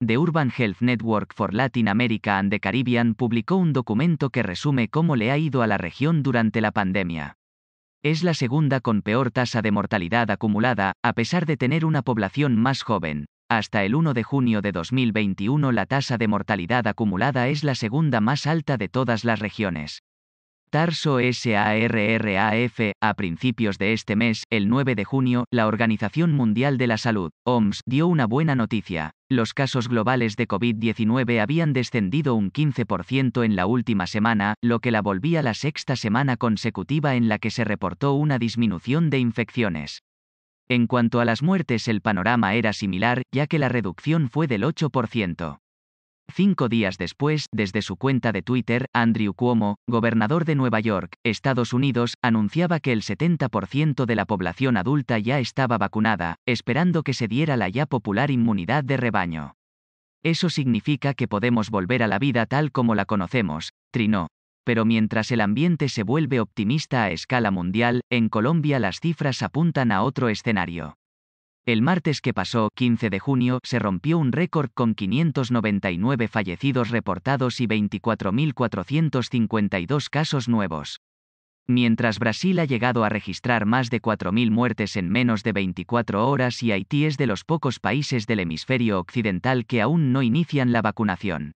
The Urban Health Network for Latin America and the Caribbean publicó un documento que resume cómo le ha ido a la región durante la pandemia. Es la segunda con peor tasa de mortalidad acumulada, a pesar de tener una población más joven. Hasta el 1 de junio de 2021 la tasa de mortalidad acumulada es la segunda más alta de todas las regiones. Tarso SARRAF, a principios de este mes, el 9 de junio, la Organización Mundial de la Salud, OMS, dio una buena noticia. Los casos globales de COVID-19 habían descendido un 15% en la última semana, lo que la volvía la sexta semana consecutiva en la que se reportó una disminución de infecciones. En cuanto a las muertes, el panorama era similar, ya que la reducción fue del 8%. Cinco días después, desde su cuenta de Twitter, Andrew Cuomo, gobernador de Nueva York, Estados Unidos, anunciaba que el 70% de la población adulta ya estaba vacunada, esperando que se diera la ya popular inmunidad de rebaño. Eso significa que podemos volver a la vida tal como la conocemos, trinó. Pero mientras el ambiente se vuelve optimista a escala mundial, en Colombia las cifras apuntan a otro escenario. El martes que pasó, 15 de junio, se rompió un récord con 599 fallecidos reportados y 24.452 casos nuevos. Mientras Brasil ha llegado a registrar más de 4.000 muertes en menos de 24 horas y Haití es de los pocos países del hemisferio occidental que aún no inician la vacunación.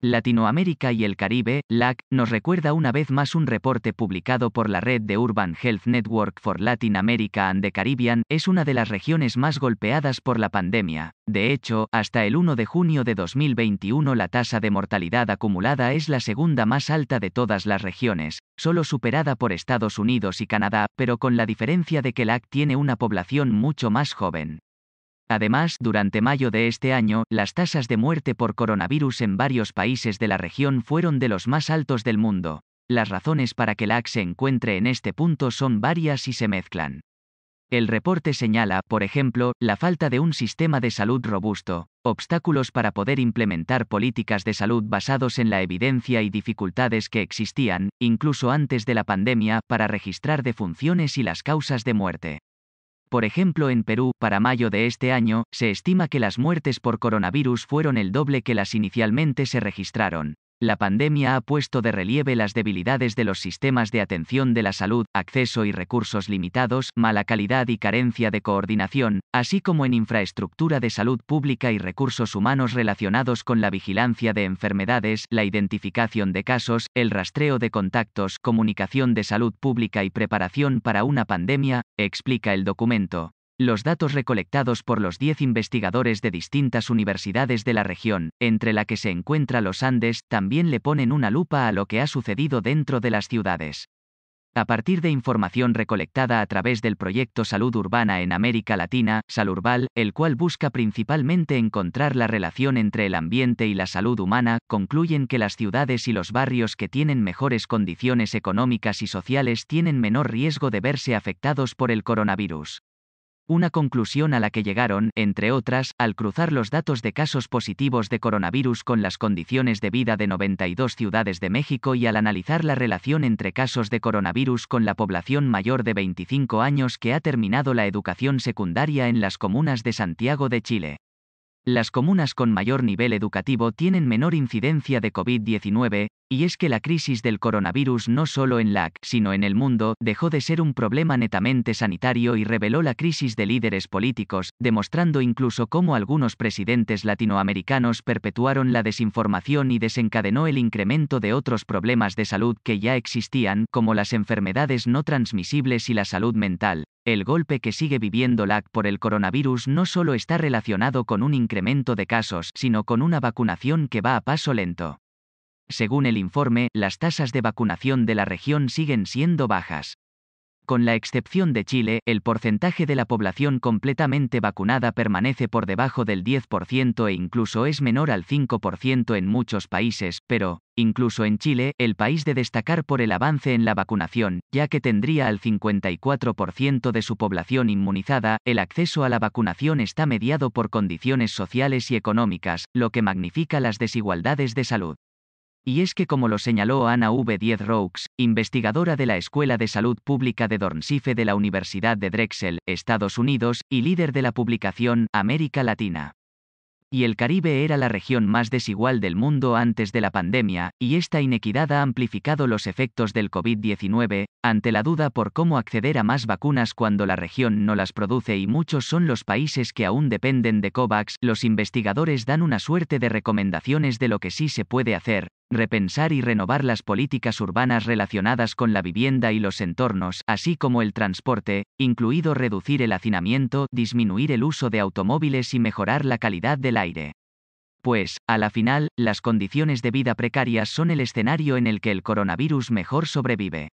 Latinoamérica y el Caribe, LAC, nos recuerda una vez más un reporte publicado por la red de Urban Health Network for Latin America and the Caribbean, es una de las regiones más golpeadas por la pandemia. De hecho, hasta el 1 de junio de 2021 la tasa de mortalidad acumulada es la segunda más alta de todas las regiones, solo superada por Estados Unidos y Canadá, pero con la diferencia de que LAC tiene una población mucho más joven. Además, durante mayo de este año, las tasas de muerte por coronavirus en varios países de la región fueron de los más altos del mundo. Las razones para que LAC se encuentre en este punto son varias y se mezclan. El reporte señala, por ejemplo, la falta de un sistema de salud robusto, obstáculos para poder implementar políticas de salud basados en la evidencia y dificultades que existían, incluso antes de la pandemia, para registrar defunciones y las causas de muerte. Por ejemplo, en Perú, para mayo de este año, se estima que las muertes por coronavirus fueron el doble que las inicialmente se registraron. La pandemia ha puesto de relieve las debilidades de los sistemas de atención de la salud, acceso y recursos limitados, mala calidad y carencia de coordinación, así como en infraestructura de salud pública y recursos humanos relacionados con la vigilancia de enfermedades, la identificación de casos, el rastreo de contactos, comunicación de salud pública y preparación para una pandemia, explica el documento. Los datos recolectados por los 10 investigadores de distintas universidades de la región, entre la que se encuentra los Andes, también le ponen una lupa a lo que ha sucedido dentro de las ciudades. A partir de información recolectada a través del proyecto Salud Urbana en América Latina, Salurbal, el cual busca principalmente encontrar la relación entre el ambiente y la salud humana, concluyen que las ciudades y los barrios que tienen mejores condiciones económicas y sociales tienen menor riesgo de verse afectados por el coronavirus. Una conclusión a la que llegaron, entre otras, al cruzar los datos de casos positivos de coronavirus con las condiciones de vida de 92 ciudades de México y al analizar la relación entre casos de coronavirus con la población mayor de 25 años que ha terminado la educación secundaria en las comunas de Santiago de Chile. Las comunas con mayor nivel educativo tienen menor incidencia de COVID-19, y es que la crisis del coronavirus no solo en LAC, sino en el mundo, dejó de ser un problema netamente sanitario y reveló la crisis de líderes políticos, demostrando incluso cómo algunos presidentes latinoamericanos perpetuaron la desinformación y desencadenó el incremento de otros problemas de salud que ya existían, como las enfermedades no transmisibles y la salud mental. El golpe que sigue viviendo LAC por el coronavirus no solo está relacionado con un incremento de casos, sino con una vacunación que va a paso lento. Según el informe, las tasas de vacunación de la región siguen siendo bajas. Con la excepción de Chile, el porcentaje de la población completamente vacunada permanece por debajo del 10% e incluso es menor al 5% en muchos países, pero, incluso en Chile, el país de destacar por el avance en la vacunación, ya que tendría al 54% de su población inmunizada, el acceso a la vacunación está mediado por condiciones sociales y económicas, lo que magnifica las desigualdades de salud y es que como lo señaló Ana V. Diez Roux, investigadora de la Escuela de Salud Pública de Dornsife de la Universidad de Drexel, Estados Unidos, y líder de la publicación América Latina. Y el Caribe era la región más desigual del mundo antes de la pandemia, y esta inequidad ha amplificado los efectos del COVID-19, ante la duda por cómo acceder a más vacunas cuando la región no las produce y muchos son los países que aún dependen de COVAX, los investigadores dan una suerte de recomendaciones de lo que sí se puede hacer, repensar y renovar las políticas urbanas relacionadas con la vivienda y los entornos, así como el transporte, incluido reducir el hacinamiento, disminuir el uso de automóviles y mejorar la calidad del aire. Pues, a la final, las condiciones de vida precarias son el escenario en el que el coronavirus mejor sobrevive.